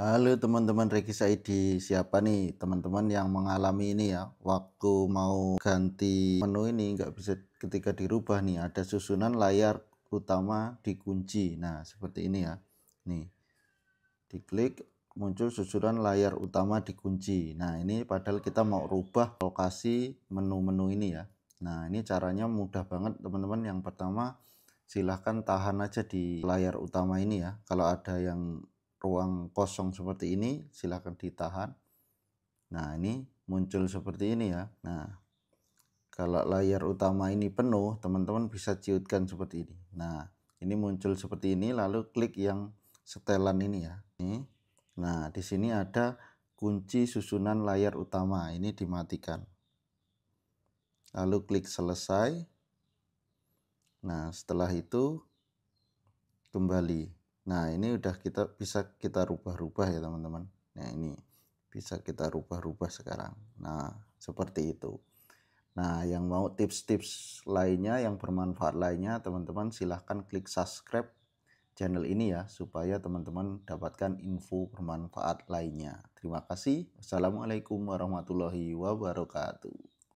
Halo teman-teman Regis ID, siapa nih teman-teman yang mengalami ini ya? Waktu mau ganti menu ini nggak bisa ketika dirubah nih, ada susunan layar utama dikunci. Nah, seperti ini ya. Nih. Diklik muncul susunan layar utama dikunci. Nah, ini padahal kita mau rubah lokasi menu-menu ini ya. Nah, ini caranya mudah banget teman-teman. Yang pertama, silahkan tahan aja di layar utama ini ya. Kalau ada yang ruang kosong seperti ini silahkan ditahan nah ini muncul seperti ini ya nah kalau layar utama ini penuh teman-teman bisa ciutkan seperti ini nah ini muncul seperti ini lalu klik yang setelan ini ya ini nah di sini ada kunci susunan layar utama ini dimatikan lalu klik selesai nah setelah itu kembali Nah, ini udah kita bisa kita rubah-rubah ya, teman-teman. Nah, ini bisa kita rubah-rubah sekarang. Nah, seperti itu. Nah, yang mau tips-tips lainnya yang bermanfaat lainnya, teman-teman silahkan klik subscribe channel ini ya supaya teman-teman dapatkan info bermanfaat lainnya. Terima kasih. assalamualaikum warahmatullahi wabarakatuh.